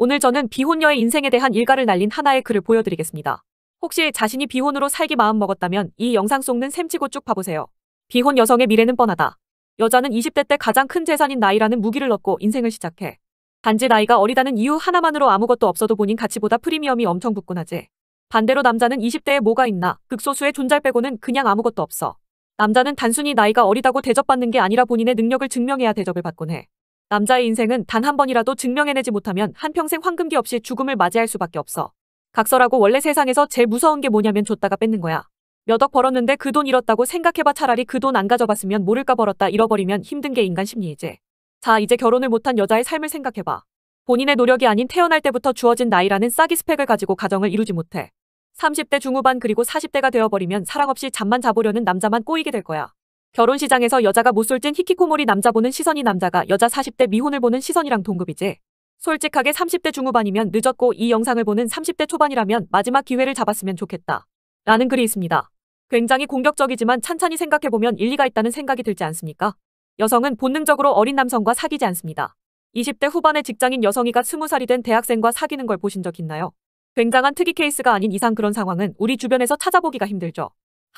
오늘 저는 비혼녀의 인생에 대한 일가를 날린 하나의 글을 보여드리겠습니다. 혹시 자신이 비혼으로 살기 마음먹었다면 이 영상 속는 셈치고 쭉 봐보세요. 비혼 여성의 미래는 뻔하다. 여자는 20대 때 가장 큰 재산인 나이라는 무기를 얻고 인생을 시작해. 단지 나이가 어리다는 이유 하나만으로 아무것도 없어도 본인 가치보다 프리미엄이 엄청 붙곤 하지. 반대로 남자는 20대에 뭐가 있나 극소수의 존잘 빼고는 그냥 아무것도 없어. 남자는 단순히 나이가 어리다고 대접받는 게 아니라 본인의 능력을 증명해야 대접을 받곤 해. 남자의 인생은 단 한 번이라도 증명해내지 못하면 한평생 황금기 없이 죽음을 맞이할 수밖에 없어. 각서라고 원래 세상에서 제일 무서운 게 뭐냐면 줬다가 뺏는 거야. 몇 억 벌었는데 그 돈 잃었다고 생각해봐 차라리 그 돈 안 가져봤으면 모를까 벌었다 잃어버리면 힘든 게 인간 심리이지. 자 이제 결혼을 못한 여자의 삶을 생각해봐. 본인의 노력이 아닌 태어날 때부터 주어진 나이라는 싸기 스펙을 가지고 가정을 이루지 못해. 30대 중후반 그리고 40대가 되어버리면 사랑 없이 잠만 자보려는 남자만 꼬이게 될 거야. 결혼 시장에서 여자가 못쏠진 히키코모리 남자 보는 시선이 남자가 여자 40대 미혼을 보는 시선이랑 동급이지. 솔직하게 30대 중후반이면 늦었고 이 영상을 보는 30대 초반이라면 마지막 기회를 잡았으면 좋겠다. 라는 글이 있습니다. 굉장히 공격적이지만 찬찬히 생각해보면 일리가 있다는 생각이 들지 않습니까? 여성은 본능적으로 어린 남성과 사귀지 않습니다. 20대 후반의 직장인 여성이가 20살이 된 대학생과 사귀는 걸 보신 적 있나요? 굉장한 특이 케이스가 아닌 이상 그런 상황은 우리 주변에서 찾아보기가 힘들죠.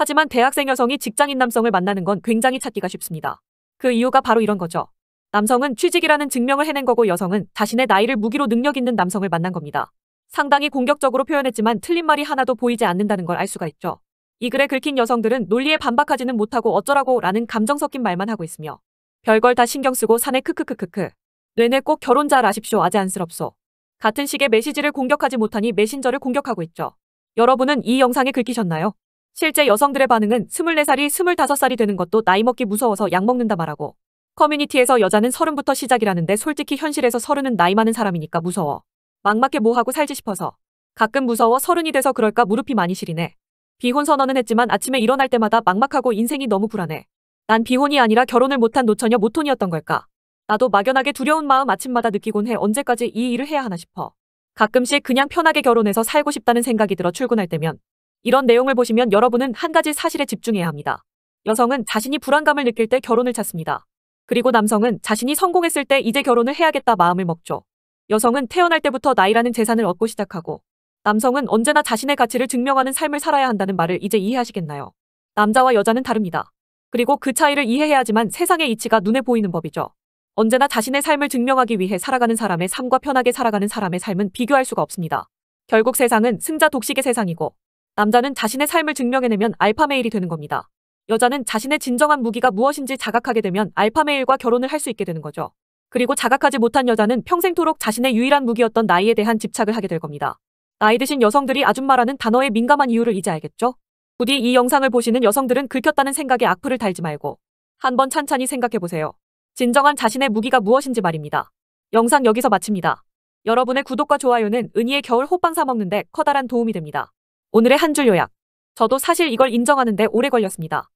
하지만 대학생 여성이 직장인 남성을 만나는 건 굉장히 찾기가 쉽습니다. 그 이유가 바로 이런 거죠. 남성은 취직이라는 증명을 해낸 거고 여성은 자신의 나이를 무기로 능력 있는 남성을 만난 겁니다. 상당히 공격적으로 표현했지만 틀린 말이 하나도 보이지 않는다는 걸 알 수가 있죠. 이 글에 긁힌 여성들은 논리에 반박하지는 못하고 어쩌라고 라는 감정 섞인 말만 하고 있으며 별걸 다 신경 쓰고 사내 크크크크크 뇌뇌 꼭 결혼 잘 아십시오 아재 안쓰럽소. 같은 식의 메시지를 공격하지 못하니 메신저를 공격하고 있죠. 여러분은 이 영상에 긁히셨나요? 실제 여성들의 반응은 24살이 25살이 되는 것도 나이 먹기 무서워서 약 먹는다 말하고 커뮤니티에서 여자는 서른부터 시작이라는데 솔직히 현실에서 서른은 나이 많은 사람이니까 무서워. 막막해 뭐하고 살지 싶어서. 가끔 무서워 서른이 돼서 그럴까 무릎이 많이 시리네. 비혼 선언은 했지만 아침에 일어날 때마다 막막하고 인생이 너무 불안해. 난 비혼이 아니라 결혼을 못한 노처녀 모톤이었던 걸까. 나도 막연하게 두려운 마음 아침마다 느끼곤 해 언제까지 이 일을 해야 하나 싶어. 가끔씩 그냥 편하게 결혼해서 살고 싶다는 생각이 들어 출근할 때면 이런 내용을 보시면 여러분은 한 가지 사실에 집중해야 합니다. 여성은 자신이 불안감을 느낄 때 결혼을 찾습니다. 그리고 남성은 자신이 성공했을 때 이제 결혼을 해야겠다 마음을 먹죠. 여성은 태어날 때부터 나이라는 재산을 얻고 시작하고 남성은 언제나 자신의 가치를 증명하는 삶을 살아야 한다는 말을 이제 이해하시겠나요? 남자와 여자는 다릅니다. 그리고 그 차이를 이해해야지만 세상의 이치가 눈에 보이는 법이죠. 언제나 자신의 삶을 증명하기 위해 살아가는 사람의 삶과 편하게 살아가는 사람의 삶은 비교할 수가 없습니다. 결국 세상은 승자 독식의 세상이고 남자는 자신의 삶을 증명해내면 알파메일이 되는 겁니다. 여자는 자신의 진정한 무기가 무엇인지 자각하게 되면 알파메일과 결혼을 할 수 있게 되는 거죠. 그리고 자각하지 못한 여자는 평생토록 자신의 유일한 무기였던 나이에 대한 집착을 하게 될 겁니다. 나이 드신 여성들이 아줌마라는 단어에 민감한 이유를 이제 알겠죠? 부디 이 영상을 보시는 여성들은 긁혔다는 생각에 악플을 달지 말고 한번 찬찬히 생각해보세요. 진정한 자신의 무기가 무엇인지 말입니다. 영상 여기서 마칩니다. 여러분의 구독과 좋아요는 은희의 겨울 호빵 사먹는데 커다란 도움이 됩니다. 오늘의 한 줄 요약. 저도 사실 이걸 인정하는데 오래 걸렸습니다.